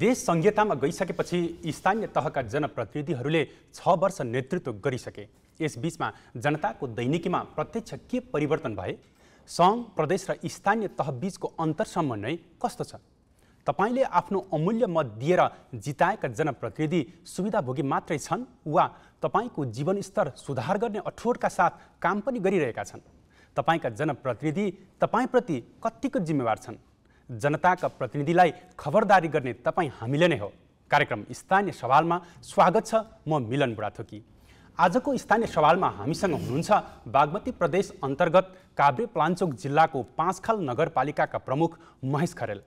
देश संहितामा गइसकेपछि स्थानीय तहका जनप्रतिनिधिहरूले छ वर्ष नेतृत्व गरिसके यसबीचमा जनताको दैनिकीमा प्रत्यक्ष के परिवर्तन भए सङ्घ प्रदेश र स्थानीय तहबीचको अन्तर समन्वय कस्तो छ तपाईँले आफ्नो अमूल्य मत दिएर जिताएका जनप्रतिनिधि सुविधाभोगी मात्रै छन् वा तपाईँको जीवनस्तर सुधार गर्ने अठोटका साथ काम पनि गरिरहेका छन् तपाईँका जनप्रतिनिधि तपाईँप्रति कत्तिको जिम्मेवार छन् जनताका प्रतिनिधिलाई खबरदारी गर्ने तपाईँ हामीले नै हो कार्यक्रम स्थानीय सवालमा स्वागत छ म मिलन बुढाथोकी आजको स्थानीय सवालमा हामीसँग हुनुहुन्छ बागमती प्रदेश अन्तर्गत काभ्रे प्लान्चोक जिल्लाको पाँचखाल नगरपालिकाका प्रमुख महेश खरेल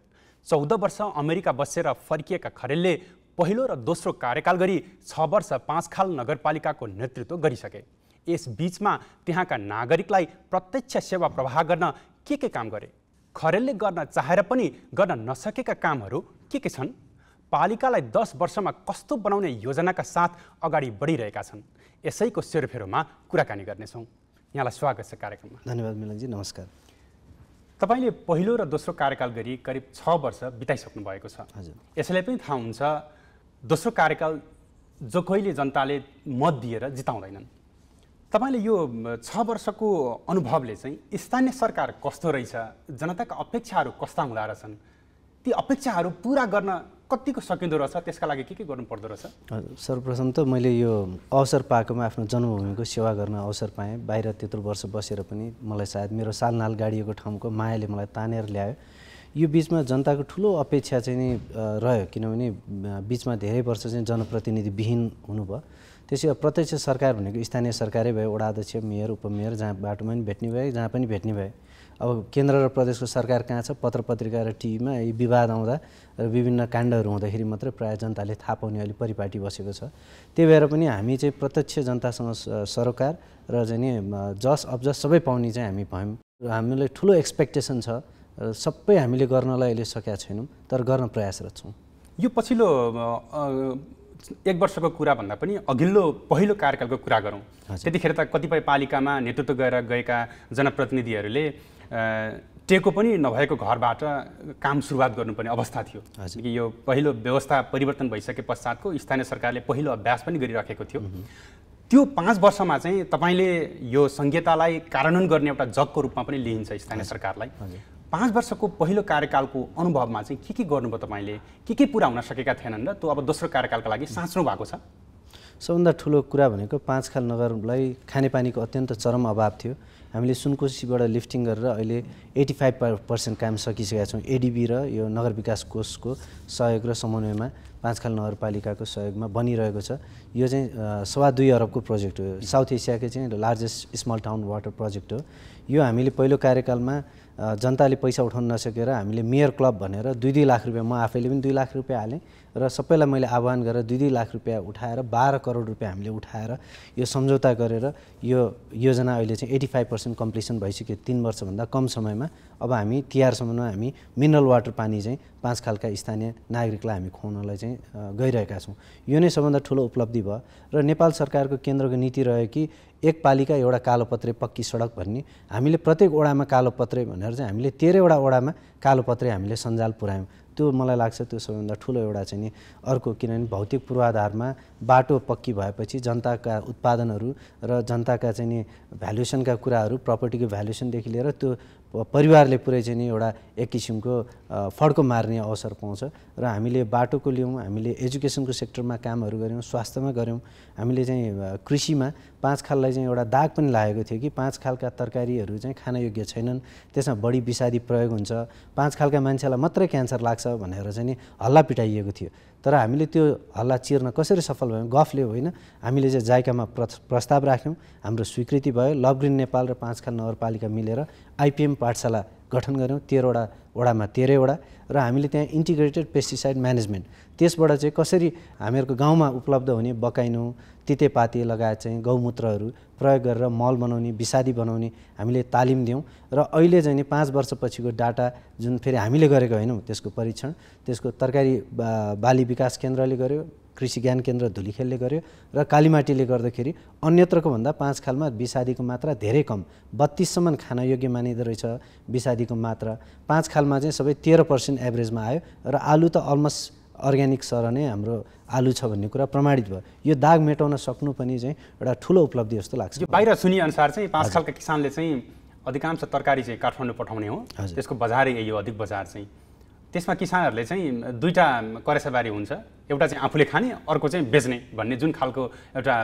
चौध वर्ष अमेरिका बसेर फर्किएका खरेलले पहिलो र दोस्रो कार्यकाल गरी छ वर्ष पाँचखाल नगरपालिकाको नेतृत्व गरिसके यस बिचमा त्यहाँका नागरिकलाई प्रत्यक्ष सेवा प्रवाह गर्न के के काम गरे खरेलले गर्न चाहेर पनि गर्न नसकेका कामहरू के के छन् पालिकालाई दस वर्षमा कस्तो बनाउने योजनाका साथ अगाडि बढिरहेका छन् यसैको सेरोफेरोमा कुराकानी गर्नेछौँ यहाँलाई स्वागत छ कार्यक्रममा धन्यवाद मिलनजी नमस्कार तपाईँले पहिलो र दोस्रो कार्यकाल गरी करिब छ वर्ष बिताइसक्नु भएको छ हजुर यसैले पनि थाहा हुन्छ दोस्रो कार्यकाल जो कहिले जनताले मत दिएर जिताउँदैनन् तपाईँले यो छ वर्षको अनुभवले चाहिँ स्थानीय सरकार कस्तो रहेछ जनताका अपेक्षाहरू कस्ता हुँदो रहेछन् ती अपेक्षाहरू पुरा गर्न कतिको सकिँदो रहेछ त्यसका लागि के के गर्नु पर्दो रहेछ सर्वप्रथम त मैले यो अवसर पाएकोमा आफ्नो जन्मभूमिको सेवा गर्न अवसर पाएँ बाहिर त्यत्रो वर्ष बसेर पनि मलाई सायद मेरो सालनाल गाडिएको ठाउँको मायाले मलाई तानेर ल्यायो यो बिचमा जनताको ठुलो अपेक्षा चाहिँ नि रह्यो किनभने बिचमा धेरै वर्ष चाहिँ जनप्रतिनिधिविहीन हुनुभयो त्यसै प्रत्यक्ष सरकार भनेको स्थानीय सरकारै भयो वडा अध्यक्ष मेयर उपमेयर जहाँ बाटोमा पनि भेट्ने भयो जहाँ पनि भेट्ने भयो अब केन्द्र र प्रदेशको सरकार कहाँ छ पत्र पत्रिका र टिभीमा यी विवाद आउँदा र विभिन्न काण्डहरू हुँदाखेरि मात्रै प्रायः जनताले थाहा पाउने अलि परिपाटी बसेको छ त्यही भएर पनि हामी चाहिँ प्रत्यक्ष जनतासँग सरोकार र जाने जस अब्जस सबै पाउने चाहिँ हामी भयौँ र हामीलाई ठुलो एक्सपेक्टेसन छ र सबै हामीले गर्नलाई अहिले सकेका छैनौँ तर गर्न प्रयासरत छौँ यो पछिल्लो एक वर्षको कुरा भन्दा पनि अघिल्लो पहिलो कार्यकालको कुरा गरौँ त्यतिखेर त कतिपय पालिकामा नेतृत्व गरेर गएका जनप्रतिनिधिहरूले टेको पनि नभएको घरबाट काम सुरुवात गर्नुपर्ने अवस्था थियो कि यो पहिलो व्यवस्था परिवर्तन भइसके पश्चातको स्थानीय सरकारले पहिलो अभ्यास पनि गरिराखेको थियो त्यो पाँच वर्षमा चाहिँ तपाईँले यो संहितालाई कार्यान्वयन गर्ने एउटा जगको रूपमा पनि लिइन्छ स्थानीय सरकारलाई पाँच वर्षको पहिलो कार्यकालको अनुभवमा चाहिँ के के गर्नुभयो तपाईँले के के पुरा हुन सकेका थिएनन् र त्यो अब दोस्रो कार्यकालका लागि साँच्नु भएको छ सबभन्दा ठुलो कुरा भनेको पाँच खाल नगरलाई खानेपानीको अत्यन्त चरम अभाव थियो हामीले सुनकोसीबाट लिफ्टिङ गरेर अहिले एट्टी फाइभ पर्सेन्ट काम सकिसकेका छौँ एडिबी र यो नगर विकास कोषको सहयोग र समन्वयमा पाँच नगरपालिकाको सहयोगमा बनिरहेको छ यो चाहिँ सवा दुई अरबको प्रोजेक्ट हो साउथ एसियाकै चाहिँ largest small town water project हो यो हामीले पहिलो कार्यकालमा जनताले पैसा उठाउन नसकेर हामीले मेयर क्लब भनेर दुई दुई लाख रुपियाँ म आफैले पनि दुई लाख रुपियाँ हालेँ र सबैलाई मैले आह्वान गरेर दुई दुई लाख रुपियाँ उठाएर बाह्र करोड रुपियाँ हामीले उठाएर यो सम्झौता गरेर यो योजना अहिले चाहिँ एटी फाइभ पर्सेन्ट कम्प्लिसन भइसक्यो तिन वर्षभन्दा कम समयमा अब हामी तिहारसम्ममा हामी मिनरल वाटर पानी चाहिँ पाँच खालका स्थानीय नागरिकलाई हामी खुवाउनलाई चाहिँ गइरहेका छौँ यो नै सबभन्दा ठुलो उपलब्धि भयो र नेपाल सरकारको केन्द्रको नीति रह्यो कि एक पालिका एउटा कालोपत्रे पक्की सडक भन्ने हामीले प्रत्येक ओडामा कालोपत्रे भनेर चाहिँ हामीले तेह्रवटा ओडामा कालोपत्रे हामीले सञ्जाल पुऱ्यायौँ त्यो मलाई लाग्छ त्यो सबैभन्दा ठुलो एउटा चाहिँ नि अर्को किनभने भौतिक पूर्वाधारमा बाटो पक्की भएपछि जनताका उत्पादनहरू र जनताका चाहिँ नि भ्यालुएसनका कुराहरू प्रपर्टीको भ्यालुएसनदेखि लिएर त्यो परिवारले पुरै चाहिँ नि एउटा एक किसिमको फड्को मार्ने अवसर पाउँछ र हामीले बाटोको लियौँ हामीले एजुकेसनको सेक्टरमा कामहरू गऱ्यौँ स्वास्थ्यमा गऱ्यौँ हामीले चाहिँ कृषिमा पाँच खाललाई चाहिँ एउटा दाग पनि लागेको थियो कि पाँच खालका तरकारीहरू चाहिँ खानयोग्य छैनन् त्यसमा बढी विषादी प्रयोग हुन्छ पाँच खालका मान्छेलाई मात्रै क्यान्सर लाग्छ भनेर चाहिँ नि हल्ला पिटाइएको थियो तर हामीले त्यो हल्ला चिर्न कसरी सफल भयौँ गफले होइन हामीले चाहिँ जाइकामा प्रस्ताव राख्यौँ हाम्रो स्वीकृति भयो लभ ग्रिन नेपाल र पाँच खाल नगरपालिका मिलेर आइपिएम पाठशाला गठन गऱ्यौँ तेह्रवटा वडामा तेह्रैवटा र हामीले त्यहाँ इन्टिग्रेटेड पेस्टिसाइड म्यानेजमेन्ट त्यसबाट चाहिँ कसरी हामीहरूको गाउँमा उपलब्ध हुने बकाइनो तितेपाती लगायत चाहिँ गौमूत्रहरू प्रयोग गरेर मल बनाउने विषादी बनाउने हामीले तालिम दियौँ र अहिले चाहिँ नि पाँच वर्षपछिको डाटा जुन फेरि हामीले गरेको होइनौँ त्यसको परीक्षण त्यसको तरकारी बाली विकास केन्द्रले गर्यो कृषि ज्ञान केन्द्र धुलीखेलले गर्यो र कालीमाटीले गर्दाखेरि अन्यत्रको भन्दा पाँच खालमा विषादीको मात्रा धेरै कम बत्तिससम्म खान योग्य मानिँदो रहेछ विषादीको मात्रा पाँच खाल सालमा चाहिँ सबै तेह्र पर्सेन्ट एभरेजमा आयो र आलु त अलमोस्ट अर्ग्यानिक सर नै हाम्रो आलु छ भन्ने कुरा प्रमाणित भयो यो दाग मेटाउन सक्नु पनि चाहिँ एउटा ठुलो उपलब्धि जस्तो लाग्छ यो बाहिर सुनिअनुसार चाहिँ पाँच खालका किसानले चाहिँ अधिकांश तरकारी चाहिँ काठमाडौँ पठाउने हो त्यसको बजारै यही हो अधिक बजार चाहिँ त्यसमा किसानहरूले चाहिँ दुईवटा करेसाबारी हुन्छ एउटा चाहिँ आफूले खाने अर्को चाहिँ बेच्ने भन्ने जुन खालको एउटा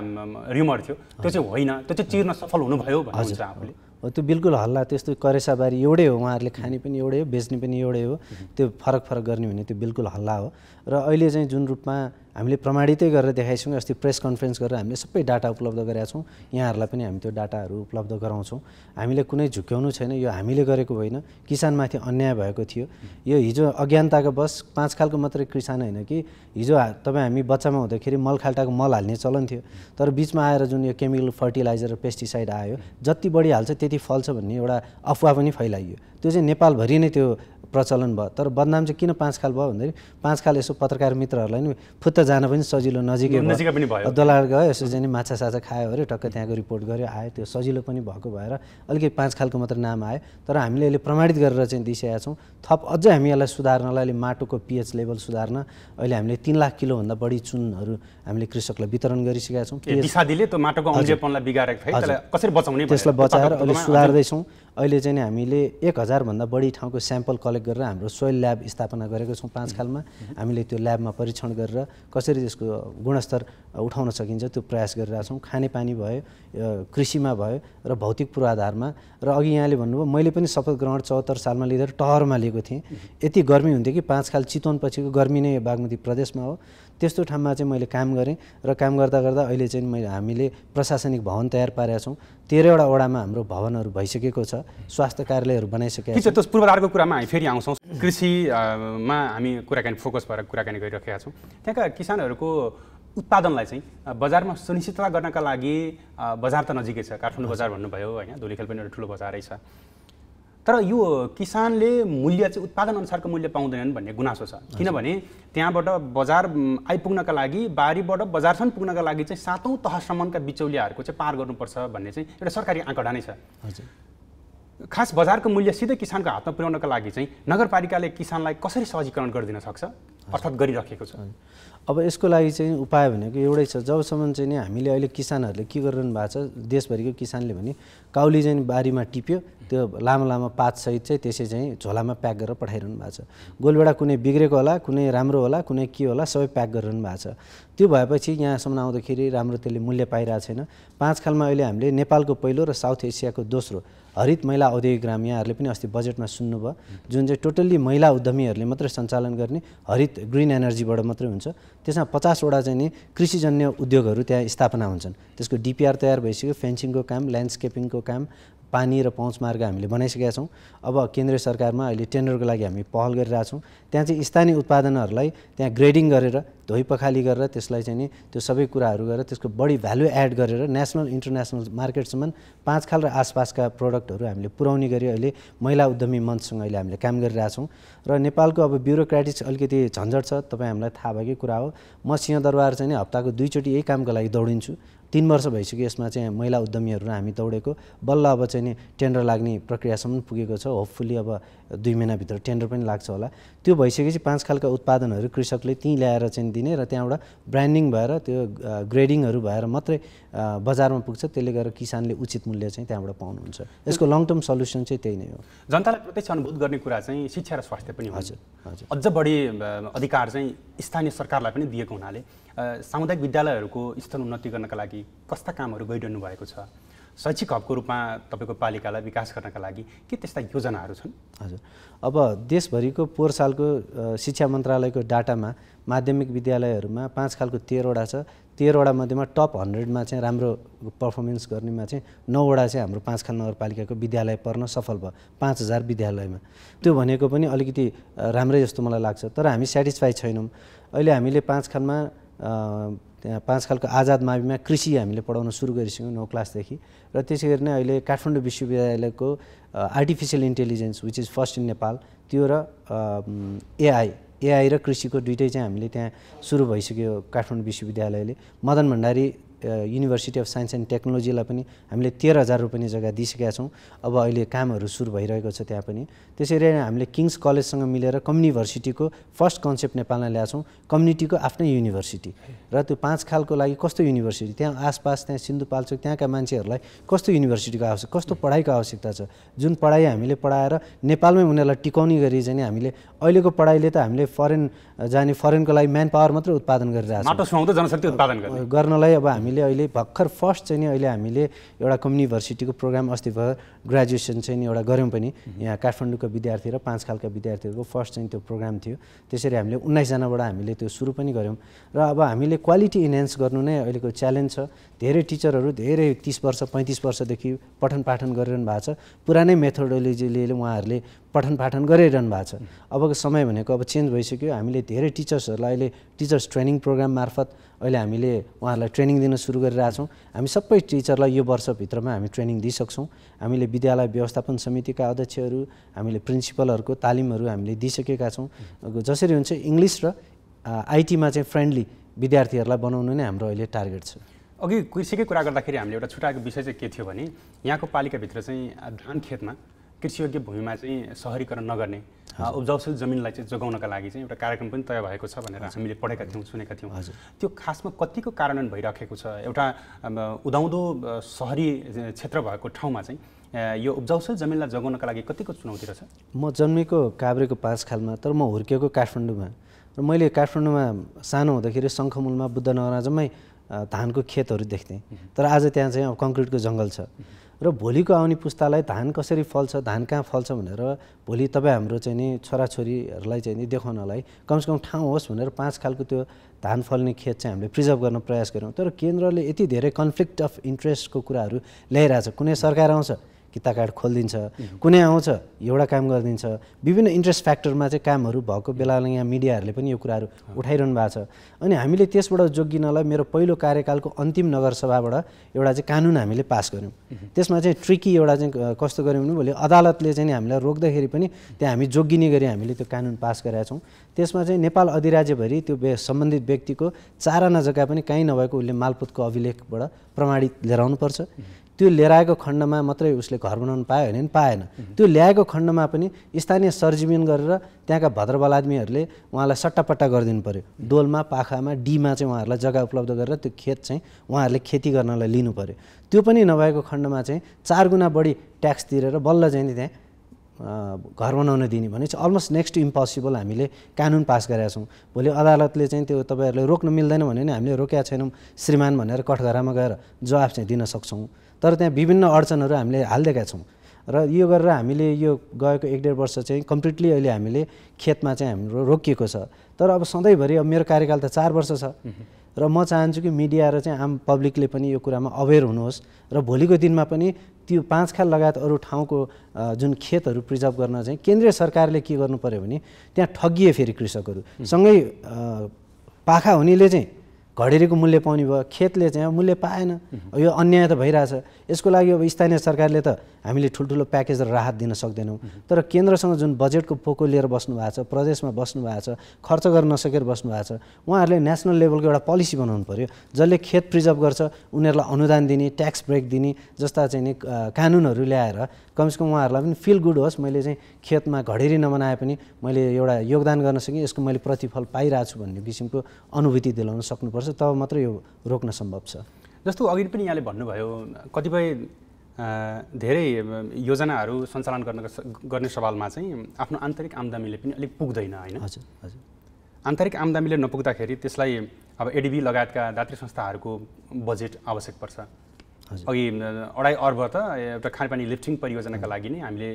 रिमर थियो त्यो चाहिँ होइन त्यो चाहिँ चिर्न सफल हुनुभयो भन्नुहुन्छ आफूले हो त्यो बिल्कुल हल्ला त्यस्तो करेसाबारी एउटै हो उहाँहरूले खाने पनि एउटै हो बेच्ने पनि एउटै हो त्यो फरक फरक गर्ने भने त्यो बिल्कुल हल्ला हो र अहिले चाहिँ जुन रूपमा हामीले प्रमाणितै गरेर देखाइसक्यौँ अस्ति प्रेस कन्फरेन्स गरेर हामीले सबै डाटा उपलब्ध गरेका छौँ यहाँहरूलाई पनि हामी त्यो डाटाहरू उपलब्ध गराउँछौँ हामीले कुनै झुक्याउनु छैन यो हामीले गरेको होइन किसानमाथि अन्याय भएको थियो यो हिजो अज्ञानताको बस पाँच खालको मात्रै किसान होइन कि हिजो तपाईँ हामी बच्चामा हुँदाखेरि मल खाल्टाको मल हाल्ने चलन थियो तर बिचमा आएर जुन यो केमिकल फर्टिलाइजर र पेस्टिसाइड आयो जति बढी हाल्छ त्यति फल्छ भन्ने एउटा अफवाह पनि फैलाइयो त्यो चाहिँ नेपालभरि नै त्यो प्रचलन भयो तर बदनाम चाहिँ किन पाँच खाल भयो भन्दाखेरि पाँच खाल यसो पत्रकार मित्रहरूलाई नि फुत्त जान पनि सजिलो नजिकै भयो डलाएर गयो यसो चाहिँ माछा साछा खायो अरे टक्क त्यहाँको रिपोर्ट गऱ्यो आयो त्यो सजिलो पनि भएको भएर अलिकति पाँच खालको मात्र नाम आयो तर हामीले अहिले प्रमाणित गरेर चाहिँ दिइसकेका छौँ थप अझै हामी यसलाई सुधार्नलाई अहिले माटोको पिएच लेभल सुधार्न अहिले हामीले तिन लाख किलोभन्दा बढी चुनहरू हामीले कृषकलाई वितरण गरिसकेका छौँ त्यसलाई बचाएर अहिले सुधार्दैछौँ अहिले चाहिँ नि हामीले एक हजारभन्दा बढी ठाउँको स्याम्पल कलेक्ट गरेर हाम्रो सोइल ल्याब स्थापना गरेको छौँ पाँच खालमा हामीले त्यो ल्याबमा परीक्षण गरेर कसरी त्यसको गुणस्तर उठाउन सकिन्छ त्यो प्रयास गरिरहेको छौँ खानेपानी भयो कृषिमा भयो र भौतिक पूर्वाधारमा र अघि यहाँले भन्नुभयो मैले पनि शपथ ग्रहण चौहत्तर सालमा लिएर टहरमा लिएको थिएँ यति गर्मी हुन्थ्यो कि पाँच खाल चितवनपछिको गर्मी नै बागमती प्रदेशमा हो त्यस्तो ठाउँमा चाहिँ मैले काम गरेँ र काम गर्दा गर्दा अहिले चाहिँ मैले हामीले प्रशासनिक भवन तयार पारेका छौँ तेह्रवटा वडामा हाम्रो भवनहरू भइसकेको छ स्वास्थ्य कार्यालयहरू बनाइसकेको छ पूर्वाधारको कुरामा हामी फेरि आउँछौँ कृषिमा हामी कुराकानी फोकस भएर कुराकानी गरिरहेका छौँ त्यहाँका किसानहरूको उत्पादनलाई चाहिँ बजारमा सुनिश्चितता गर्नका लागि बजार त नजिकै छ काठमाडौँ बजार भन्नुभयो होइन धुलिखेल पनि एउटा ठुलो बजारै छ तर यो किसानले मूल्य चाहिँ उत्पादन अनुसारको मूल्य पाउँदैनन् भन्ने गुनासो छ किनभने त्यहाँबाट बजार आइपुग्नका लागि बारीबाट बजारसम्म पुग्नका लागि चाहिँ सातौँ तहसम्मका बिचौलियाहरूको चाहिँ पार गर्नुपर्छ भन्ने चाहिँ एउटा सरकारी आँकडा नै छ हजुर खास बजारको मूल्य सिधै किसानको हातमा पुर्याउनका लागि चाहिँ नगरपालिकाले किसानलाई कसरी सहजीकरण गरिदिन सक्छ अर्थात् गरिराखेको छ अब यसको लागि चाहिँ उपाय भनेको एउटै छ जबसम्म चाहिँ नि हामीले अहिले किसानहरूले के गरिरहनु भएको छ देशभरिको किसानले भने काउली चाहिँ बारीमा टिप्यो त्यो लामो लामो पातसहित चाहिँ त्यसै चाहिँ झोलामा प्याक गरेर पठाइरहनु भएको छ गोलबेडा कुनै बिग्रेको होला कुनै राम्रो होला कुनै के होला सबै प्याक गरिरहनु भएको छ त्यो भएपछि यहाँसम्म आउँदाखेरि राम्रो त्यसले मूल्य पाइरहेको छैन पाँच खालमा अहिले हामीले नेपालको पहिलो र साउथ एसियाको दोस्रो हरित महिला औद्योगिक ग्राम यहाँहरूले पनि अस्ति बजेटमा सुन्नुभयो जुन चाहिँ टोटल्ली महिला उद्यमीहरूले मात्रै सञ्चालन गर्ने हरित ग्रिन एनर्जीबाट मात्रै हुन्छ त्यसमा पचासवटा चाहिँ नि कृषिजन्य उद्योगहरू त्यहाँ स्थापना हुन्छन् त्यसको डिपिआर तयार भइसक्यो फेन्सिङको काम ल्यान्डस्केपिङको काम पानी र पहुँच मार्ग हामीले बनाइसकेका छौँ अब केन्द्रीय सरकारमा अहिले टेन्डरको लागि हामी पहल गरिरहेछौँ त्यहाँ चाहिँ स्थानीय उत्पादनहरूलाई त्यहाँ ग्रेडिङ गरेर धोइ पखाली गरेर त्यसलाई चाहिँ नि त्यो सबै कुराहरू गरेर त्यसको बढी भ्यालु एड गरेर नेसनल इन्टरनेसनल मार्केटसम्म पाँच खाल र आसपासका प्रडक्टहरू हामीले पुर्याउने गरी अहिले महिला उद्यमी मञ्चसँग अहिले हामीले काम गरिरहेछौँ र नेपालको अब ब्युरोक्रेटिक्स अलिकति झन्झट छ तपाईँ हामीलाई थाहा भएकै कुरा हो म सिंहदरबार चाहिँ नि हप्ताको दुईचोटि यही कामको लागि दौडिन्छु तिन वर्ष भइसक्यो यसमा चाहिँ महिला उद्यमीहरू हामी दौडेको बल्ल अब चाहिँ नि टेन्डर लाग्ने प्रक्रियासम्म पुगेको छ होपफुल्ली अब दुई महिनाभित्र टेन्डर पनि लाग्छ होला त्यो भइसकेपछि पाँच खालका उत्पादनहरू कृषकले त्यहीँ ल्याएर चाहिँ दिने र त्यहाँबाट ब्रान्डिङ भएर त्यो ग्रेडिङहरू भएर मात्रै बजारमा पुग्छ त्यसले गर्दा किसानले उचित मूल्य चाहिँ त्यहाँबाट पाउनुहुन्छ यसको लङ टर्म सल्युसन चाहिँ त्यही नै हो जनतालाई प्रत्यक्ष अनुभूत गर्ने कुरा चाहिँ शिक्षा र स्वास्थ्य पनि हजुर हजुर अझ बढी अधिकार चाहिँ स्थानीय सरकारलाई पनि दिएको हुनाले सामुदायिक विद्यालयहरूको स्तर उन्नति गर्नका लागि कस्ता कामहरू गरिरहनु भएको छ शैक्षिक हबको रूपमा तपाईँको पालिकालाई विकास गर्नका लागि के त्यस्ता योजनाहरू छन् हजुर अब देशभरिको पोहोर सालको शिक्षा मन्त्रालयको डाटामा माध्यमिक विद्यालयहरूमा पाँच खालको तेह्रवटा छ तेह्रवटा मध्येमा टप हन्ड्रेडमा चाहिँ राम्रो पर्फर्मेन्स गर्नेमा चाहिँ नौवटा चाहिँ हाम्रो पाँच खाल नगरपालिकाको विद्यालय पर्न सफल भयो पाँच हजार विद्यालयमा त्यो भनेको पनि अलिकति राम्रै जस्तो मलाई लाग्छ तर हामी सेटिस्फाई छैनौँ अहिले हामीले पाँच खालमा त्यहाँ पाँच खालको आजाद माविमा कृषि हामीले पढाउन सुरु गरिसक्यौँ नौ क्लासदेखि र त्यसै गरी नै अहिले काठमाडौँ विश्वविद्यालयको artificial intelligence which is first in Nepal त्यो र एआई एआई र कृषिको दुइटै चाहिँ हामीले त्यहाँ सुरु भइसक्यो काठमाडौँ विश्वविद्यालयले Madan Bhandari university of science and टेक्नोलोजीलाई पनि हामीले तेह्र हजार रुपियाँ जग्गा दिइसकेका छौँ अब अहिले कामहरू सुरु भइरहेको छ त्यहाँ पनि त्यसरी हामीले किङ्स कलेजसँग मिलेर कम्युनिभर्सिटीको फर्स्ट कन्सेप्ट नेपालमा ल्याएको छौँ कम्युनिटीको आफ्नै युनिभर्सिटी र त्यो पाँच खालको लागि कस्तो युनिभर्सिटी त्यहाँ आसपास त्यहाँ सिन्धुपाल्चोक त्यहाँका मान्छेहरूलाई कस्तो युनिभर्सिटीको आवश्यक कस्तो पढाइको आवश्यकता छ जुन पढाइ हामीले पढाएर नेपालमै उनीहरूलाई टिकाउने गरी चाहिँ हामीले अहिलेको पढाइले त हामीले फरेन जाने फरेनको लागि म्यान पावर मात्रै उत्पादन गरिरहेको उत्पादन गर्नलाई अब हामी हामीले अहिले भर्खर फर्स्ट चाहिँ नि अहिले हामीले एउटा युनिभर्सिटीको प्रोग्राम अस्ति भयो ग्रेजुएसन चाहिँ एउटा गऱ्यौँ पनि यहाँ काठमाडौँको विद्यार्थी र पाँच खालका विद्यार्थीहरूको फर्स्ट चाहिँ त्यो प्रोग्राम थियो त्यसरी हामीले उन्नाइसजनाबाट हामीले त्यो सुरु पनि गऱ्यौँ र अब हामीले क्वालिटी इन्हेन्स गर्नु नै अहिलेको च्यालेन्ज छ धेरै टिचरहरू धेरै तिस वर्ष पैँतिस वर्षदेखि पठन पाठन गरिरहनु भएको छ पुरानै मेथोडोलोजीले उहाँहरूले पठन पाठन गरिरहनु भएको छ अबको समय भनेको अब चेन्ज भइसक्यो हामीले धेरै टिचर्सहरूलाई अहिले टिचर्स ट्रेनिङ प्रोग्राम मार्फत अहिले हामीले उहाँहरूलाई ट्रेनिङ दिन सुरु गरिरहेछौँ हामी सबै टिचरलाई यो वर्षभित्रमा हामी ट्रेनिङ दिइसक्छौँ हामीले विद्यालय व्यवस्थापन समितिका अध्यक्षहरू हामीले प्रिन्सिपलहरूको तालिमहरू हामीले दिइसकेका छौँ जसरी हुन्छ इङ्ग्लिस र आइटीमा चाहिँ फ्रेन्डली विद्यार्थीहरूलाई बनाउनु नै हाम्रो अहिले टार्गेट छ अघि कृषिकै कुरा गर्दाखेरि हामीले एउटा छुट्याएको विषय चाहिँ के थियो भने यहाँको पालिकाभित्र चाहिँ धान खेतमा कृषियोग्य भूमिमा चाहिँ सहरीकरण नगर्ने उब्जाउशील जमिनलाई चाहिँ जोगाउनका लागि चाहिँ एउटा कार्यक्रम पनि तय भएको छ भनेर हामीले पढेका थियौँ सुनेका थियौँ त्यो खासमा कतिको कारण भइराखेको छ एउटा उदाउँदो सहरी क्षेत्र भएको ठाउँमा चाहिँ यो उब्जाउशील जमिनलाई जोगाउनका लागि कतिको चुनौती रहेछ म जन्मेको काभ्रेको पाँच खालमा तर म हुर्किएको काठमाडौँमा र मैले काठमाडौँमा सानो हुँदाखेरि शङ्खमूलमा बुद्धनगरमा जम्मै धानको खेतहरू देख्थेँ तर आज त्यहाँ चाहिँ अब कङ्क्रिटको जङ्गल छ र भोलिको आउने पुस्तालाई धान कसरी फल्छ धान कहाँ फल्छ भनेर भोलि तपाईँ हाम्रो चाहिँ नि छोराछोरीहरूलाई चाहिँ नि देखाउनलाई कमसेकम ठाउँ होस् भनेर पाँच खालको त्यो धान फल्ने खेत चाहिँ हामीले प्रिजर्भ गर्न प्रयास गऱ्यौँ तर केन्द्रले यति धेरै कन्फ्लिक्ट अफ इन्ट्रेस्टको कुराहरू ल्याइरहेछ कुनै सरकार आउँछ किता कार्ड खोलिदिन्छ कुनै आउँछ एउटा काम गरिदिन्छ विभिन्न इन्ट्रेस्ट फ्याक्टरमा चाहिँ कामहरू भएको बेलामा यहाँ मिडियाहरूले पनि यो कुराहरू उठाइरहनु भएको छ अनि हामीले त्यसबाट जोगिनलाई मेरो पहिलो कार्यकालको अन्तिम नगरसभाबाट एउटा चाहिँ कानुन हामीले पास गऱ्यौँ त्यसमा चाहिँ ट्रिकी एउटा चाहिँ कस्तो गऱ्यौँ भने भोलि अदालतले चाहिँ हामीलाई रोक्दाखेरि पनि त्यहाँ हामी जोगिने गरी हामीले त्यो कानुन पास गरेका छौँ त्यसमा चाहिँ नेपाल अधिराज्यभरि त्यो सम्बन्धित व्यक्तिको चारआना जग्गा पनि काहीँ नभएको उसले मालपुतको अभिलेखबाट प्रमाणित लिएर आउनुपर्छ त्यो लिएर आएको खण्डमा मात्रै उसले घर बनाउनु पायो भने पनि पाएन त्यो ल्याएको खण्डमा पनि स्थानीय सर्जिमिन गरेर त्यहाँका भद्रबल आदमीहरूले उहाँलाई सट्टापट्टा गरिदिनु पऱ्यो डोलमा पाखामा डीमा चाहिँ उहाँहरूलाई जग्गा उपलब्ध गरेर त्यो खेत चाहिँ उहाँहरूले खेती गर्नलाई लिनु पऱ्यो त्यो पनि नभएको खण्डमा चाहिँ चार गुणा बढी ट्याक्स तिरेर बल्ल चाहिँ त्यहाँ घर बनाउन दिने भने चाहिँ अलमोस्ट नेक्स्ट इम्पोसिबल हामीले कानुन पास गरेका छौँ भोलि अदालतले चाहिँ त्यो तपाईँहरूले रोक्न मिल्दैन भने नि हामीले रोकेका छैनौँ श्रीमान भनेर कठघरामा गएर जवाफ चाहिँ दिन सक्छौँ तर त्यहाँ विभिन्न अडचनहरू हामीले हालिदिएका छौँ र यो गरेर हामीले यो गएको एक डेढ वर्ष चाहिँ कम्प्लिटली अहिले हामीले खेतमा चाहिँ हाम्रो रोकिएको छ तर अब सधैँभरि अब मेरो कार्यकाल त चार वर्ष छ र म चाहन्छु कि मिडिया र चाहिँ आम पब्लिकले पनि यो कुरामा अवेर हुनुहोस् र भोलिको दिनमा पनि त्यो पाँच खाल लगायत अरू ठाउँको जुन खेतहरू प्रिजर्भ गर्न चाहिँ केन्द्रीय सरकारले के गर्नु पऱ्यो भने त्यहाँ ठगिए फेरि कृषकहरू सँगै पाखा हुनेले चाहिँ घडेरीको मूल्य पाउने भयो खेतले चाहिँ मूल्य पाएन यो अन्याय त भइरहेछ यसको लागि अब स्थानीय सरकारले त हामीले ठुल्ठुलो प्याकेज र राहत दिन सक्दैनौँ तर केन्द्रसँग जुन बजेटको पोको लिएर बस्नु भएको छ प्रदेशमा बस्नु भएको छ खर्च गर्न नसकेर बस्नु भएको छ उहाँहरूले नेसनल लेभलको एउटा पोलिसी बनाउनु पऱ्यो जसले खेत प्रिजर्भ गर्छ उनीहरूलाई अनुदान दिने ट्याक्स ब्रेक दिने जस्ता चाहिँ नि कानुनहरू ल्याएर कमसेकम उहाँहरूलाई पनि फिल गुड होस् मैले चाहिँ खेतमा घडेरी नबनाए पनि मैले एउटा योगदान गर्न सकेँ यसको मैले प्रतिफल पाइरहेको छु भन्ने किसिमको अनुभूति दिलाउन सक्नुपर्छ गर्छ तब मात्रै यो रोक्न सम्भव छ जस्तो अघि पनि यहाँले भन्नुभयो कतिपय धेरै योजनाहरू सञ्चालन गर्न गर्ने सवालमा चाहिँ आफ्नो आन्तरिक आम्दामीले पनि अलिक पुग्दैन होइन हजुर हजुर आन्तरिक आम्दामीले नपुग्दाखेरि त्यसलाई अब एडिबी लगायतका दात्री संस्थाहरूको बजेट आवश्यक पर्छ अघि अढाई अर्ब त एउटा खानेपानी लिफ्टिङ परियोजनाका लागि नै हामीले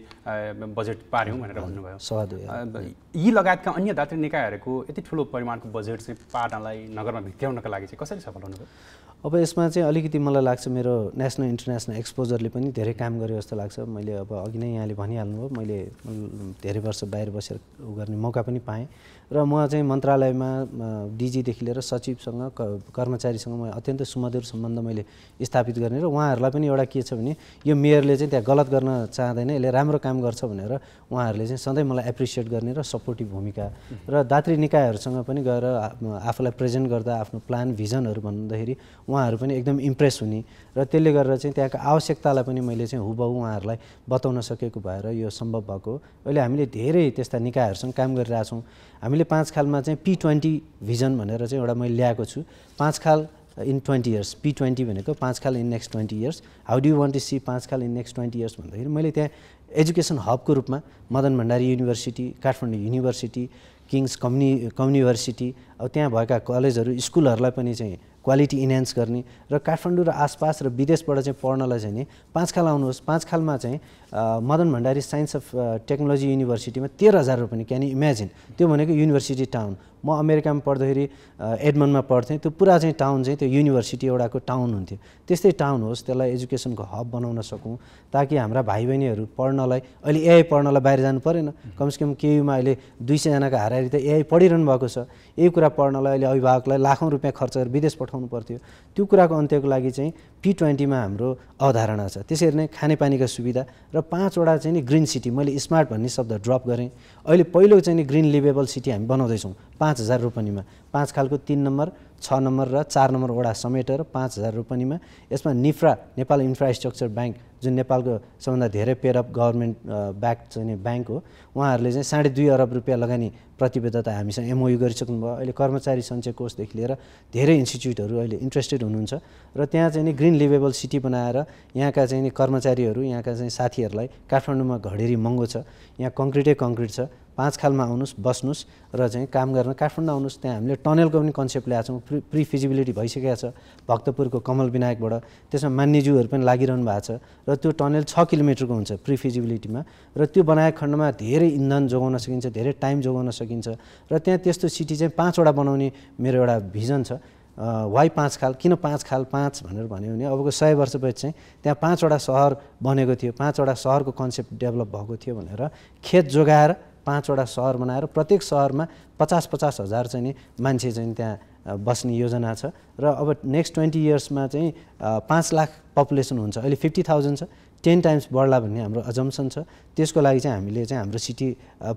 बजेट पार्यौँ भनेर भन्नुभयो यी लगायतका अन्य दात्री निकायहरूको यति ठुलो परिमाणको बजेट चाहिँ पार्नलाई नगरमा भित्याउनका लागि चाहिँ कसरी सफल हुनुभयो अब यसमा चाहिँ अलिकति मलाई लाग्छ मेरो नेसनल इन्टरनेसनल एक्सपोजरले पनि धेरै काम गर्यो जस्तो लाग्छ मैले अब अघि नै यहाँले भनिहाल्नुभयो मैले धेरै वर्ष बाहिर बसेर गर्ने मौका पनि पाएँ र म चाहिँ मन्त्रालयमा डिजीदेखि लिएर सचिवसँग कर्मचारीसँग म अत्यन्त सुमधुर सम्बन्ध मैले स्थापित गर्ने र उहाँहरूलाई पनि एउटा के छ भने यो मेयरले चाहिँ त्यहाँ गलत गर्न चाहँदैन यसले राम्रो काम गर्छ भनेर उहाँहरूले चाहिँ सधैँ मलाई एप्रिसिएट गर्ने र सपोर्टिभ भूमिका र दात्री निकायहरूसँग पनि गएर आफूलाई प्रेजेन्ट गर्दा आफ्नो प्लान भिजनहरू भन्दाखेरि उहाँहरू पनि एकदम इम्प्रेस हुने र त्यसले गरेर चाहिँ त्यहाँको आवश्यकतालाई पनि मैले चाहिँ हुबहु उहाँहरूलाई बताउन सकेको भएर यो सम्भव भएको अहिले हामीले धेरै त्यस्ता निकायहरूसँग काम गरिरहेछौँ हामीले पाँच खालमा चाहिँ पी ट्वेन्टी भिजन भनेर चाहिँ एउटा मैले ल्याएको छु Panchkhal in twenty years P twenty भनेको Panchkhal in next twenty years how do want to see Panchkhal in next twenty years भन्दाखेरि मैले त्यहाँ एजुकेसन हबको रूपमा Madan Bhandari university Kathmandu university kings कम्युनि कम्युनिभर्सिटी अब त्यहाँ भएका कलेजहरू स्कुलहरूलाई पनि चाहिँ क्वालिटी इन्हान्स गर्ने र काठमाडौँ र आसपास र विदेशबाट चाहिँ पढ्नलाई चाहिँ नि पाँच खाल आउनुहोस् पाँच खालमा चाहिँ Madan Bhandari science of technology युनिभर्सिटीमा तेह्र हजार रुपियाँ क्यान इमेजिन त्यो भनेको युनिभर्सिटी टाउन म अमेरिकामा पढ्दाखेरि एडमनमा पढ्थेँ त्यो पुरा चाहिँ टाउन चाहिँ त्यो युनिभर्सिटी एउटाको टाउन हुन्थ्यो त्यस्तै टाउन होस् त्यसलाई एजुकेसनको हब बनाउन सकौँ ताकि हाम्रा भाइ बहिनीहरू पढ्नलाई अहिले एआई पढ्नलाई बाहिर जानु परेन कमसेकम केयुमा अहिले दुई सयजनाको हाराहारी त एआई पढिरहनु भएको छ यही कुरा पढ्नलाई अहिले अभिभावकलाई लाखौँ रुपियाँ खर्च गरेर विदेश पठाउनु पर्थ्यो त्यो कुराको अन्त्यको लागि चाहिँ टी ट्वेन्टीमा हाम्रो अवधारणा छ त्यसरी नै खानेपानीका सुविधा र पाँचवटा चाहिँ नि ग्रिन सिटी मैले स्मार्ट भन्ने शब्द ड्रप गरेँ अहिले पहिलो चाहिँ नि ग्रिन लिभेबल सिटी हामी बनाउँदैछौँ पाँच हजार रोपनीमा पाँच खालको तिन नम्बर छ नम्बर र चार नम्बर वडा समेटेर पाँच हजार रोपनीमा यसमा निफ्रा नेपाल इन्फ्रास्ट्रक्चर ब्याङ्क जुन नेपालको सबभन्दा धेरै पेड गभर्मेन्ट ब्याक चाहिँ ब्याङ्क हो उहाँहरूले चाहिँ साढे दुई अरब रुपियाँ लगानी प्रतिबद्धता हामीसँग एमओयु गरिसक्नुभयो अहिले कर्मचारी सञ्चय कोषदेखि लिएर धेरै इन्स्टिच्युटहरू अहिले इन्ट्रेस्टेड हुनुहुन्छ र त्यहाँ चाहिँ नि ग्रिन लिभेबल सिटी बनाएर यहाँका चाहिँ नि कर्मचारीहरू यहाँका चाहिँ साथीहरूलाई काठमाडौँमा घडेरी महँगो छ यहाँ कङ्क्रिटै कङ्क्रिट छ पाँच खालमा आउनुहोस् बस्नुहोस् र चाहिँ काम गर्न काठमाडौँ आउनुहोस् त्यहाँ हामीले टनलको पनि कन्सेप्ट ल्याएको छौँ प्रि प्रि फिजिबिलिटी भइसकेको छ भक्तपुरको कमल विनायकबाट त्यसमा मान्यज्यूहरू पनि लागिरहनु भएको छ र त्यो टनल छ किलोमिटरको हुन्छ प्रि फिजिबिलिटीमा र त्यो बनाएको खण्डमा धेरै इन्धन जोगाउन सकिन्छ धेरै टाइम जोगाउन सकिन्छ र त्यहाँ त्यस्तो सिटी चाहिँ पाँचवटा बनाउने मेरो एउटा भिजन छ वाइ पाँच खाल किन पाँच खाल पाँच भनेर भन्यो भने अबको सय वर्षपछि चाहिँ त्यहाँ पाँचवटा सहर बनेको थियो पाँचवटा सहरको कन्सेप्ट डेभलप भएको थियो भनेर खेत जोगाएर पाँचवटा सहर बनाएर प्रत्येक सहरमा पचास पचास हजार चाहिँ नि मान्छे चाहिँ त्यहाँ बस्ने योजना छ र अब नेक्स्ट ट्वेन्टी इयर्समा चाहिँ पाँच लाख पपुलेसन हुन्छ अहिले फिफ्टी थाउजन्ड छ टेन टाइम्स बढ्ला भन्ने हाम्रो अजम्सन छ त्यसको लागि चाहिँ हामीले चाहिँ हाम्रो सिटी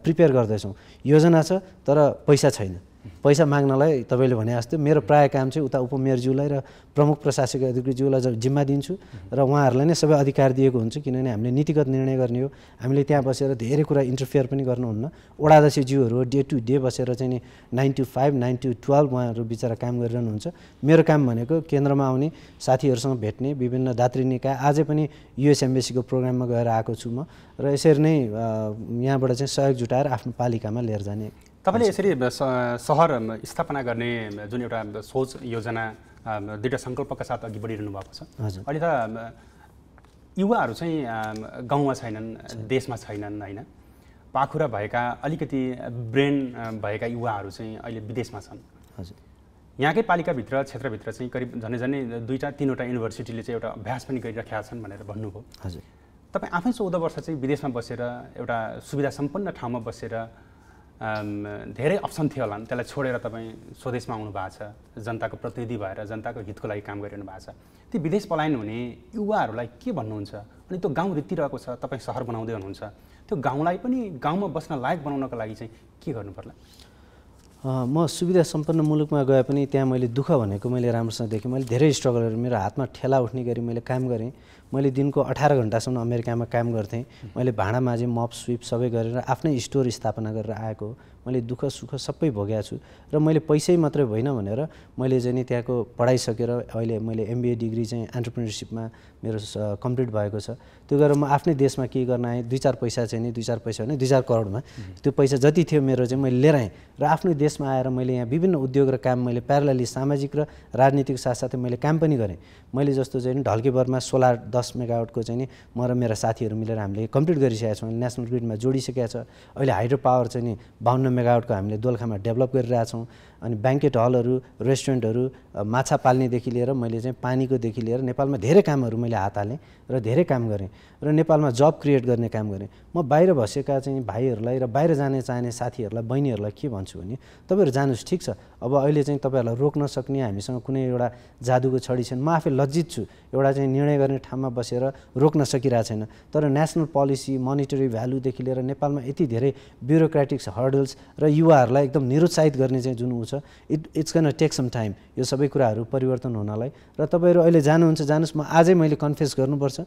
प्रिपेयर गर्दैछौँ योजना छ तर पैसा छैन पैसा माग्नलाई तपाईँले भने जस्तो मेरो प्राय काम चाहिँ उता उपमेयरज्यूलाई र प्रमुख प्रशासकीय अधिकारीज्यूलाई जिम्मा दिन्छु र उहाँहरूलाई नै सबै अधिकार दिएको हुन्छु किनभने हामीले नीतिगत निर्णय गर्ने हो हामीले त्यहाँ बसेर धेरै कुरा इन्टरफेयर पनि गर्नुहुन्न ओडाध्यक्षज्यूहरू ज्यूहरू डे टु डे बसेर चाहिँ नि nine to five nine to twelve उहाँहरू बिचरा काम गरिरहनुहुन्छ मेरो काम भनेको केन्द्रमा आउने साथीहरूसँग भेट्ने विभिन्न दात्री निकाय आजै पनि युएस एम्बेसीको प्रोग्राममा गएर आएको छु म र यसरी नै यहाँबाट चाहिँ सहयोग जुटाएर आफ्नो पालिकामा लिएर जाने तपाईँले यसरी सहर स्थापना गर्ने जुन एउटा सोच योजना दृढ सङ्कल्पका साथ अघि बढिरहनु भएको छ अहिले त युवाहरू चाहिँ गाउँमा छैनन् देशमा छैनन् होइन पाखुरा भएका अलिकति ब्रेन भएका युवाहरू चाहिँ अहिले विदेशमा छन् हजुर यहाँकै पालिकाभित्र क्षेत्रभित्र चाहिँ करिब झन्डै झन्डै दुईवटा तिनवटा युनिभर्सिटीले चाहिँ एउटा अभ्यास पनि गरिराखेका छन् भनेर भन्नुभयो हजुर तपाईँ आफै चौध वर्ष चाहिँ विदेशमा बसेर एउटा सुविधा सम्पन्न ठाउँमा बसेर धेरै अप्सन थियो होला नि त्यसलाई छोडेर तपाईँ स्वदेशमा आउनु भएको छ जनताको प्रतिनिधि भएर जनताको हितको लागि काम गरिरहनु भएको छ ती विदेश पलायन हुने युवाहरूलाई के भन्नुहुन्छ अनि त्यो गाउँ रित्तिरहेको छ तपाईँ सहर बनाउँदै हुनुहुन्छ त्यो गाउँलाई पनि गाउँमा बस्न लायक बनाउनको लागि चाहिँ के गर्नु पर्ला म सुविधा सम्पन्न मुलुकमा गए पनि त्यहाँ मैले दुःख भनेको मैले राम्रोसँग देखेँ मैले धेरै स्ट्रगल स्ट्रगलहरू मेरो हातमा ठेला उठ्ने गरी मैले काम गरेँ मैले दिनको अठार घन्टासम्म अमेरिकामा काम गर्थेँ मैले भाँडा माझेँ मप स्विप सबै गरेर आफ्नै स्टोर स्थापना गरेर आएको मैले दुःख सुख सबै भोगेको छु र मैले पैसै मात्रै होइन भनेर मैले चाहिँ नि त्यहाँको पढाइसकेर अहिले मैले एमबिए डिग्री चाहिँ एन्टरप्रिनरसिपमा मेरो कम्प्लिट भएको छ त्यो गरेर म आफ्नै देशमा के गर्न आएँ दुई चार पैसा चाहिँ नि दुई चार पैसा होइन दुई चार करोडमा त्यो पैसा जति थियो मेरो चाहिँ मैले लिएर आएँ र आफ्नो देशमा आएर मैले यहाँ विभिन्न उद्योग र काम मैले प्यारलली सामाजिक र राजनीतिको साथसाथै मैले काम पनि गरेँ मैले जस्तो चाहिँ ढल्केभरमा सोलर दस मेगावटको चाहिँ नि म र मेरा साथीहरू मिलेर हामीले कम्प्लिट गरिसकेका छौँ नेसनल ग्रिडमा जोडिसकेका छ अहिले हाइड्रो पावर चाहिँ नि बाहन्न मेगावटको हामीले दोलखामा डेभलप गरिरहेछौँ अनि ब्याङ्केट हलहरू रेस्टुरेन्टहरू माछा पाल्नेदेखि लिएर मैले चाहिँ पानीकोदेखि लिएर नेपालमा धेरै कामहरू मैले हात हालेँ र धेरै काम गरेँ र नेपालमा जब क्रिएट गर्ने काम गरेँ म बाहिर बसेका चाहिँ भाइहरूलाई र बाहिर जाने चाहने साथीहरूलाई बहिनीहरूलाई के भन्छु भने तपाईँहरू जानुहोस् ठिक छ अब अहिले चाहिँ तपाईँहरूलाई रोक्न सक्ने हामीसँग कुनै एउटा जादुको छडी छैन म आफै लज्जित छु एउटा चाहिँ निर्णय गर्ने ठाउँमा बसेर रोक्न सकिरहेको छैन तर नेसनल पोलिसी मोनिटरी भ्यालुदेखि लिएर नेपालमा यति धेरै ब्युरोक्रेटिक्स हर्डल्स र युवाहरूलाई एकदम निरुत्साहित गर्ने चाहिँ जुन छ it it's a take some time यो सबै कुराहरू परिवर्तन हुनलाई र तपाईँहरू अहिले जानुहुन्छ जानुहोस् म आजै मैले कन्फेस गर्नुपर्छ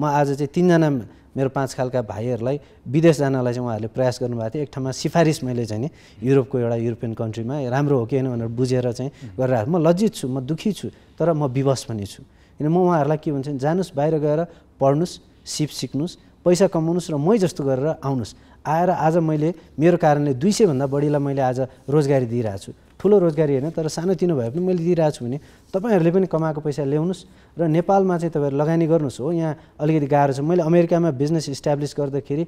म आज चाहिँ तिनजना मेरो पाँच खालका भाइहरूलाई विदेश जानलाई चाहिँ उहाँहरूले प्रयास गर्नुभएको थियो एक ठाउँमा सिफारिस मैले चाहिँ नि युरोपको एउटा युरोपियन कन्ट्रीमा राम्रो हो कि होइन भनेर बुझेर चाहिँ गरेर म लज्जित छु म दुःखी छु तर म विवश पनि छु किन म उहाँहरूलाई के भन्छ जानुहोस् बाहिर गएर पढ्नुहोस् सिप सिक्नुहोस् पैसा कमाउनुहोस् र मै जस्तो गरेर आउनुहोस् आएर आज मैले मेरो कारणले दुई सयभन्दा बढीलाई मैले आज रोजगारी दिइरहेको छु ठुलो रोजगारी होइन तर सानोतिनो भए पनि मैले दिइरहेको छु भने तपाईँहरूले पनि कमाएको पैसा ल्याउनुहोस् र नेपालमा चाहिँ तपाईँहरू लगानी गर्नुहोस् हो यहाँ अलिकति गाह्रो छ मैले अमेरिकामा बिजनेस इस्ट्याब्लिस गर्दाखेरि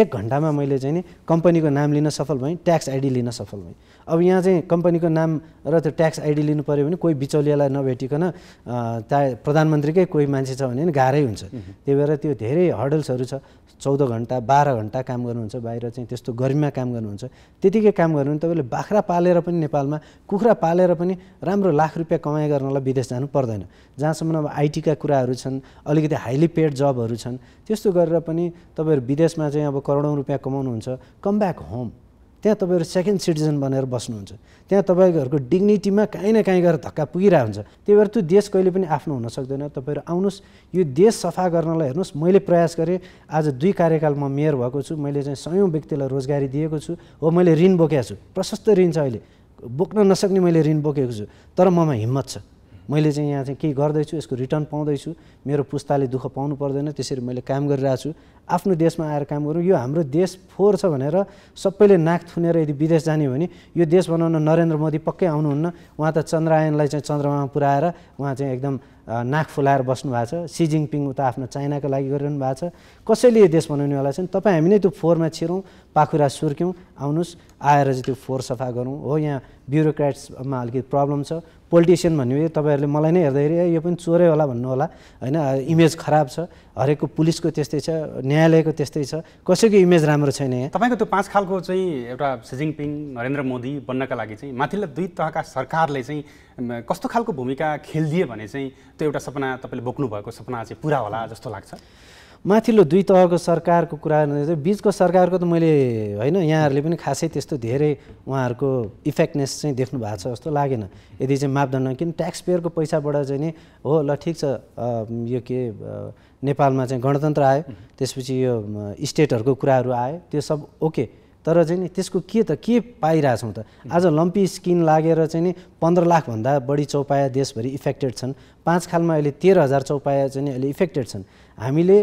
एक घन्टामा मैले चाहिँ नि कम्पनीको नाम लिन सफल भएँ ट्याक्स आइडी लिन सफल भएँ अब यहाँ चाहिँ कम्पनीको नाम र त्यो ट्याक्स आइडी लिनु पऱ्यो भने कोही बिचौलियालाई नभेटिकन चाहे प्रधानमन्त्रीकै कोही मान्छे छ भने गाह्रै हुन्छ त्यही भएर त्यो धेरै हर्डल्सहरू छ चौध घन्टा बाह्र घन्टा काम गर्नुहुन्छ बाहिर चाहिँ त्यस्तो गर्मीमा काम गर्नुहुन्छ त्यतिकै काम गर्नु भने तपाईँले बाख्रा पालेर पनि नेपालमा कुखुरा पालेर पनि राम्रो लाख रुपियाँ कमाइ गर्नलाई विदेश जानु पर्दैन जहाँसम्म अब आइटीका कुराहरू छन् अलिकति हाइली पेड जबहरू छन् त्यस्तो गरेर पनि तपाईँहरू विदेशमा चाहिँ अब करोडौँ रुपियाँ कमाउनुहुन्छ कम ब्याक होम त्यहाँ तपाईँहरू सेकेन्ड सिटिजन बनेर बस्नुहुन्छ त्यहाँ तपाईँहरूको डिग्निटीमा काहीँ न काहीँ गएर धक्का पुगिरहेको हुन्छ त्यही भएर त्यो देश कहिले पनि आफ्नो हुन सक्दैन तपाईँहरू आउनुहोस् यो देश सफा गर्नलाई हेर्नुहोस् मैले प्रयास गरेँ आज दुई कार्यकाल म मेयर भएको छु मैले चाहिँ सयौँ व्यक्तिलाई रोजगारी दिएको छु हो मैले ऋण बोकेको छु प्रशस्त ऋण छ अहिले बोक्न नसक्ने मैले ऋण बोकेको छु तर ममा हिम्मत छ मैले चाहिँ यहाँ चाहिँ केही गर्दैछु यसको रिटर्न पाउँदैछु मेरो पुस्ताले दुःख पाउनु पर्दैन त्यसरी मैले काम गरिरहेको छु आफ्नो देशमा आएर काम गरौँ यो हाम्रो देश फोहोर छ भनेर सबैले नाक थुनेर यदि विदेश जाने हो भने यो देश बनाउन नरेन्द्र मोदी पक्कै आउनुहुन्न उहाँ त चन्द्रायनलाई चाहिँ चन्द्रमामा पुऱ्याएर उहाँ चाहिँ एकदम नाक फुलाएर बस्नु भएको छ सी जिङपिङ उता आफ्नो चाइनाको लागि गरिरहनु भएको छ कसैले यो देश बनाउनेवाला छन् तपाईँ हामी नै त्यो फोहोरमा छिरौँ पाखुरा सुर्क्यौँ आउनुहोस् आएर चाहिँ त्यो फोहोर सफा गरौँ हो यहाँ ब्युरोक्राट्समा अलिकति प्रब्लम छ पोलिटिसियन भन्यो तपाईँहरूले मलाई नै हेर्दाखेरि यो पनि चोरै होला भन्नु होला होइन इमेज खराब छ हरेकको पुलिसको त्यस्तै छ न्यायालयको त्यस्तै छ कसैको इमेज राम्रो छैन यहाँ तपाईँको त्यो पाँच खालको चाहिँ एउटा सिजिङपिङ जिङपिङ नरेन्द्र मोदी बन्नका लागि चाहिँ माथिल्ला दुई तहका सरकारले चाहिँ कस्तो खालको भूमिका खेलिदिए भने चाहिँ त्यो एउटा सपना तपाईँले बोक्नु भएको सपना चाहिँ पुरा होला जस्तो लाग्छ माथिल्लो दुई तहको सरकारको कुरा बिचको सरकारको त मैले होइन यहाँहरूले पनि खासै त्यस्तो धेरै उहाँहरूको इफेक्टनेस चाहिँ देख्नु भएको छ जस्तो लागेन यदि चाहिँ मापदण्ड किन ट्याक्स पेयरको पैसाबाट चाहिँ नि हो ल ठिक छ यो के नेपालमा चाहिँ गणतन्त्र आयो त्यसपछि यो स्टेटहरूको कुराहरू आयो त्यो सब ओके तर चाहिँ नि त्यसको के त के पाइरहेछौँ त आज लम्पी स्किन लागेर चाहिँ नि पन्ध्र लाखभन्दा बढी चौपाया देशभरि इफेक्टेड छन् पाँच खालमा अहिले तेह्र हजार चौपाया चाहिँ अहिले इफेक्टेड छन् हामीले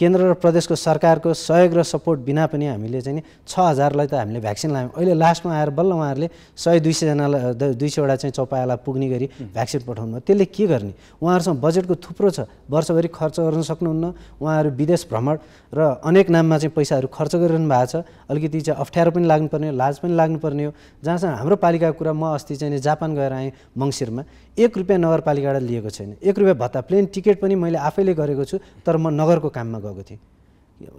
केन्द्र र प्रदेशको सरकारको सहयोग र सपोर्ट बिना पनि हामीले चाहिँ नि छ हजारलाई त हामीले भ्याक्सिन लायौँ अहिले लास्टमा आएर बल्ल उहाँहरूले सय दुई सयजनालाई दुई सयवटा चाहिँ चौपायालाई पुग्ने गरी भ्याक्सिन पठाउनु भयो त्यसले के गर्ने उहाँहरूसँग बजेटको थुप्रो छ वर्षभरि खर्च गर्न सक्नुहुन्न उहाँहरू विदेश भ्रमण र अनेक नाममा चाहिँ पैसाहरू खर्च गरिरहनु भएको छ अलिकति चाहिँ अप्ठ्यारो पनि लाग्नुपर्ने हो लाज पनि लाग्नुपर्ने हो जहाँसम्म हाम्रो पालिकाको कुरा म अस्ति चाहिँ जापान गएर आएँ मङ्सिरमा एक रुपियाँ नगरपालिकाबाट लिएको छैन एक रुपियाँ भत्ता प्लेन टिकट पनि मैले आफैले गरेको छु तर म नगरको काममा गएको थिएँ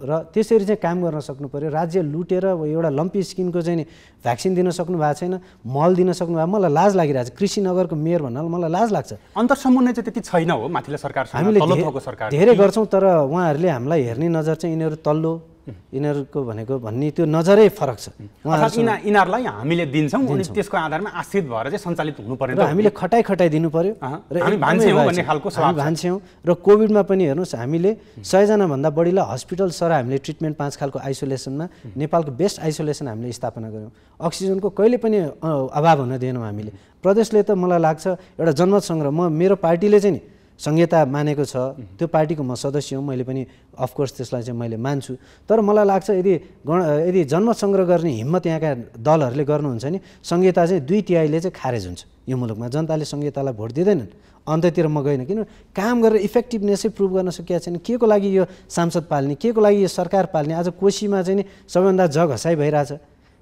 र त्यसरी चाहिँ काम गर्न सक्नु पऱ्यो राज्य लुटेर एउटा लम्पी स्किनको चाहिँ नि भ्याक्सिन दिन सक्नु भएको छैन मल दिन सक्नु भएको मलाई लाज लागिरहेको छ कृषिनगरको मेयर भन्नाले मलाई लाज लाग्छ अन्तर समन्वय चाहिँ त्यति छैन हो माथिल्लो सरकार हामीले धेरै गर्छौँ तर उहाँहरूले हामीलाई हेर्ने नजर चाहिँ यिनीहरू तल्लो यिनीहरूको भनेको भन्ने त्यो नजरै फरक छ यिनीहरूलाई हामीले दिन्छौँ अनि त्यसको आधारमा आश्रित भएर चाहिँ सञ्चालित हुनुपर्ने र हामीले खटाइ खटाइ दिनु पर्यो र भान्स्यौँ र कोभिडमा पनि हेर्नुहोस् हामीले सयजनाभन्दा बढीलाई हस्पिटल सर हामीले ट्रिटमेन्ट पाँच खालको आइसोलेसनमा नेपालको बेस्ट आइसोलेसन हामीले स्थापना गऱ्यौँ अक्सिजनको कहिले पनि अभाव हुन दिएनौँ हामीले प्रदेशले त मलाई लाग्छ एउटा जनमत सङ्ग्रह म मेरो पार्टीले चाहिँ नि संहिता मानेको छ त्यो पार्टीको म सदस्य हुँ मैले पनि अफकोर्स त्यसलाई चाहिँ मैले मान्छु तर मलाई लाग्छ यदि गण यदि जन्म सङ्ग्रह गर्ने हिम्मत यहाँका दलहरूले गर्नुहुन्छ नि संहिता चाहिँ दुई तिहाईले चाहिँ खारेज हुन्छ यो मुलुकमा जनताले संहितालाई भोट दिँदैनन् अन्ततिर म गइनँ किन काम गरेर इफेक्टिभनेसै प्रुभ गर्न सकिएको छैन के को लागि यो सांसद पाल्ने के को लागि यो सरकार पाल्ने आज कोसीमा चाहिँ नि सबैभन्दा जग हसाइ भइरहेछ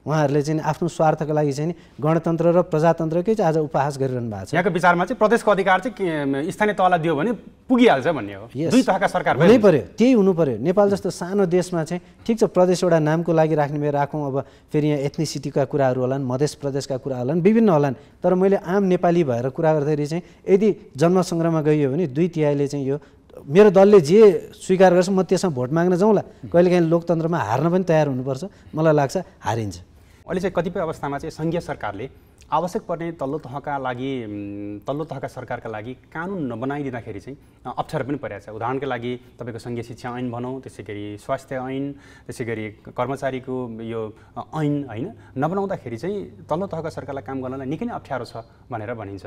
उहाँहरूले चाहिँ आफ्नो स्वार्थको लागि चाहिँ गणतन्त्र र प्रजातन्त्रकै चाहिँ आज उपहास गरिरहनु भएको छ यहाँको विचारमा चाहिँ प्रदेशको अधिकार चाहिँ स्थानीय तहलाई दियो भने पुगिहाल्छ भन्ने हो दुई तहका सरकार हुनै पर्यो त्यही हुनु पर्यो नेपाल जस्तो सानो देशमा चाहिँ ठिक छ प्रदेश एउटा नामको लागि राख्ने भए राखौँ अब फेरि यहाँ एथनिसिटीका कुराहरू होलान् मधेस प्रदेशका कुरा होलान् विभिन्न होलान् तर मैले आम नेपाली भएर कुरा गर्दाखेरि चाहिँ यदि जन्मसङ्ग्रहमा गइयो भने दुई तिहाईले चाहिँ यो मेरो दलले जे स्वीकार गर्छ म त्यसमा भोट माग्न जाउँला कहिलेकाहीँ लोकतन्त्रमा हार्न पनि तयार हुनुपर्छ मलाई लाग्छ हारिन्छ अहिले चाहिँ कतिपय अवस्थामा चाहिँ सङ्घीय सरकारले आवश्यक पर्ने तल्लो तहका लागि तल्लो तहका सरकारका लागि कानुन नबनाइदिँदाखेरि चाहिँ अप्ठ्यारो पनि परिरहेको छ उदाहरणका लागि तपाईँको सङ्घीय शिक्षा ऐन भनौँ त्यसै गरी स्वास्थ्य ऐन त्यसै गरी कर्मचारीको यो ऐन होइन नबनाउँदाखेरि चाहिँ तल्लो तहका सरकारलाई काम गर्नलाई निकै नै अप्ठ्यारो छ भनेर भनिन्छ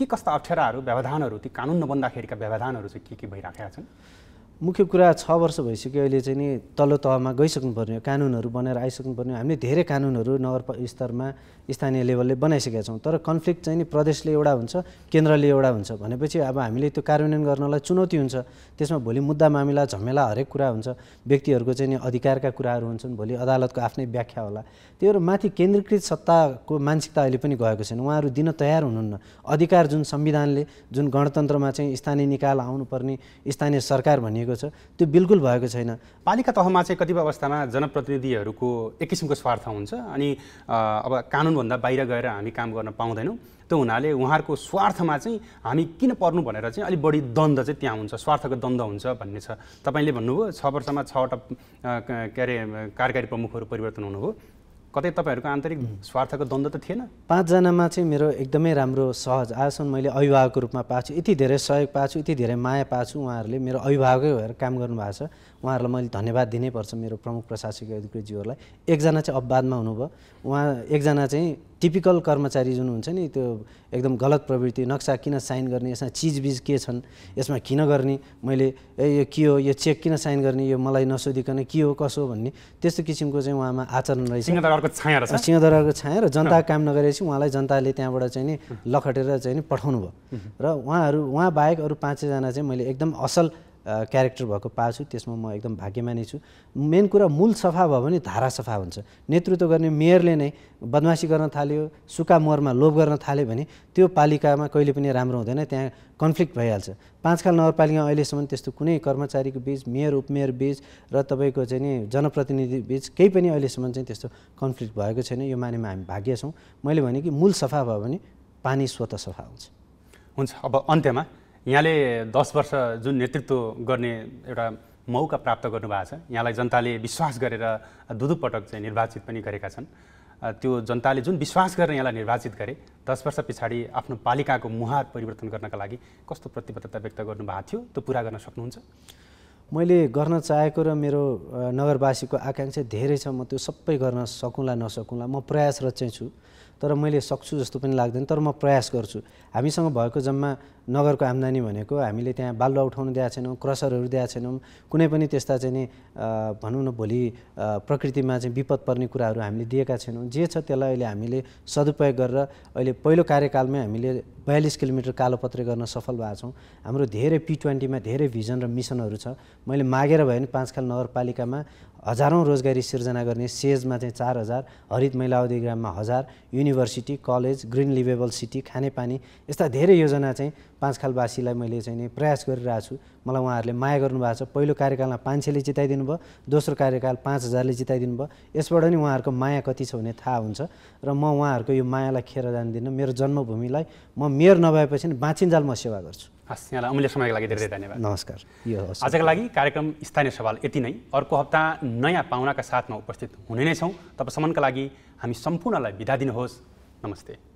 के कस्ता अप्ठ्याराहरू व्यवधानहरू ती कानुन नबन्दाखेरिका व्यवधानहरू चाहिँ के के भइराखेका छन् मुख्य कुरा छ वर्ष भइसक्यो अहिले चाहिँ नि तल्लो तहमा गइसक्नुपर्ने हो कानुनहरू बनाएर आइसक्नुपर्ने हामीले धेरै कानुनहरू नगर स्तरमा स्थानीय लेभलले बनाइसकेका छौँ तर कन्फ्लिक्ट चाहिँ नि प्रदेशले एउटा हुन्छ केन्द्रले एउटा हुन्छ भनेपछि अब हामीले त्यो कार्यान्वयन गर्नलाई चुनौती हुन्छ त्यसमा भोलि मुद्दा मामिला झमेला हरेक कुरा हुन्छ व्यक्तिहरूको चाहिँ नि अधिकारका कुराहरू हुन्छन् भोलि अदालतको आफ्नै व्याख्या होला त्योहरू माथि केन्द्रीकृत सत्ताको मानसिकता अहिले पनि गएको छैन उहाँहरू दिन तयार हुनुहुन्न अधिकार जुन संविधानले जुन गणतन्त्रमा चाहिँ स्थानीय निकाय आउनुपर्ने स्थानीय सरकार भनिएको भएको छ त्यो बिल्कुल भएको छैन पालिका तहमा चाहिँ कतिपय अवस्थामा जनप्रतिनिधिहरूको एक किसिमको स्वार्थ हुन्छ अनि अब कानुनभन्दा बाहिर गएर हामी काम गर्न पाउँदैनौँ त्यो हुनाले उहाँहरूको स्वार्थमा चाहिँ हामी किन पर्नु भनेर चाहिँ अलिक बढी द्वन्द चाहिँ त्यहाँ हुन्छ स्वार्थको द्वन्द हुन्छ भन्ने छ तपाईँले भन्नुभयो छ वर्षमा छवटा के अरे कार्यकारी प्रमुखहरू परिवर्तन हुनुभयो कतै तपाईँहरूको आन्तरिक स्वार्थको द्वन्द्व त थिएन पाँचजनामा चाहिँ मेरो एकदमै राम्रो सहज आजसम्म मैले अभिभावकको रूपमा पाएको छु यति धेरै सहयोग पाएको छु यति धेरै माया पाएको छु उहाँहरूले मेरो अभिभावकै भएर काम गर्नुभएको छ उहाँहरूलाई मैले धन्यवाद दिनैपर्छ मेरो प्रमुख प्रशासकीय अधिकृतज्यूहरूलाई एकजना चाहिँ अपवादमा हुनुभयो उहाँ एकजना चाहिँ टिपिकल कर्मचारी जुन हुन्छ नि त्यो एकदम गलत प्रवृत्ति नक्सा किन साइन गर्ने यसमा चिजबिज के छन् यसमा किन गर्ने मैले ए यो के हो यो चेक किन साइन गर्ने यो मलाई नसोधिकन के हो कसो भन्ने त्यस्तो किसिमको चाहिँ उहाँमा आचरण रहेछ सिंहदरबारको छाया र जनताको काम नगरेपछि उहाँलाई जनताले त्यहाँबाट चाहिँ नि लखटेर चाहिँ नि पठाउनु भयो र उहाँहरू उहाँ बाहेक अरू पाँचैजना चाहिँ मैले एकदम असल क्यारेक्टर भएको पाछु त्यसमा म एकदम भाग्यमानी छु मेन कुरा मूल सफा भयो भने धारा सफा हुन्छ नेतृत्व गर्ने मेयरले नै बदमासी गर्न थाल्यो सुका मोरमा लोभ गर्न थाल्यो भने त्यो पालिकामा कहिले पनि राम्रो हुँदैन त्यहाँ कन्फ्लिक्ट भइहाल्छ खाल नगरपालिका अहिलेसम्म त्यस्तो कुनै कर्मचारीको बिच मेयर उपमेयर बिच र तपाईँको चाहिँ नि जनप्रतिनिधि बिच केही पनि अहिलेसम्म चाहिँ त्यस्तो कन्फ्लिक्ट भएको छैन यो मानेमा हामी भाग्य छौँ मैले भने कि मूल सफा भयो भने पानी स्वत सफा हुन्छ हुन्छ अब अन्त्यमा यहाँले दस वर्ष जुन नेतृत्व गर्ने एउटा मौका प्राप्त गर्नुभएको छ यहाँलाई जनताले विश्वास गरेर दुधुपटक चाहिँ निर्वाचित पनि गरेका छन् त्यो जनताले जुन विश्वास गरेर यहाँलाई निर्वाचित गरे दस वर्ष पछाडि आफ्नो पालिकाको मुहार परिवर्तन गर्नका लागि कस्तो प्रतिबद्धता व्यक्त गर्नुभएको थियो त्यो पुरा गर्न सक्नुहुन्छ मैले गर्न चाहेको र मेरो नगरवासीको आकाङ्क्षा धेरै छ म त्यो सबै गर्न सकुँला नसकुँला म प्रयासरत चाहिँ छु तर मैले सक्छु जस्तो पनि लाग्दैन तर म प्रयास गर्छु हामीसँग भएको जम्मा नगरको आम्दानी भनेको हामीले त्यहाँ बालुवा उठाउनु दिएको छैनौँ क्रसरहरू दिएका छैनौँ कुनै पनि त्यस्ता चाहिँ नि भनौँ न भोलि प्रकृतिमा चाहिँ विपद पर्ने कुराहरू हामीले दिएका छैनौँ जे छ त्यसलाई अहिले हामीले सदुपयोग गरेर अहिले पहिलो कार्यकालमै हामीले बयालिस किलोमिटर कालोपत्रे गर्न सफल भएको छौँ हाम्रो धेरै पी ट्वेन्टीमा धेरै भिजन र मिसनहरू छ मैले मागेर भयो पाँच खाल नगरपालिकामा हजारौँ रोजगारी सिर्जना गर्ने सेजमा चाहिँ चार हजार हरित महिला ग्राममा हजार university college green livable city खानेपानी यस्ता धेरै योजना चाहिँ पाँचखालवासीलाई मैले चाहिँ नि प्रयास गरिरहेको छु मलाई उहाँहरूले माया गर्नुभएको छ पहिलो कार्यकालमा पाँच सयले जिताइदिनु भयो दोस्रो कार्यकाल पाँच हजारले जिताइदिनु भयो यसबाट नि उहाँहरूको माया कति छ भने थाहा हुन्छ र म उहाँहरूको यो मायालाई खेर जान्दिनँ मेरो जन्मभूमिलाई म मेयर नभएपछि नि बाँचिन्जाल म सेवा गर्छु हस् यहाँलाई अमूल्य समयको लागि धेरै धेरै धन्यवाद नमस्कार यो आजको लागि कार्यक्रम स्थानीय सवाल यति नै अर्को हप्ता नयाँ पाहुनाका साथमा उपस्थित हुने नै छौँ तपाईँसम्मका लागि हामी सम्पूर्णलाई बिदा दिनुहोस् नमस्ते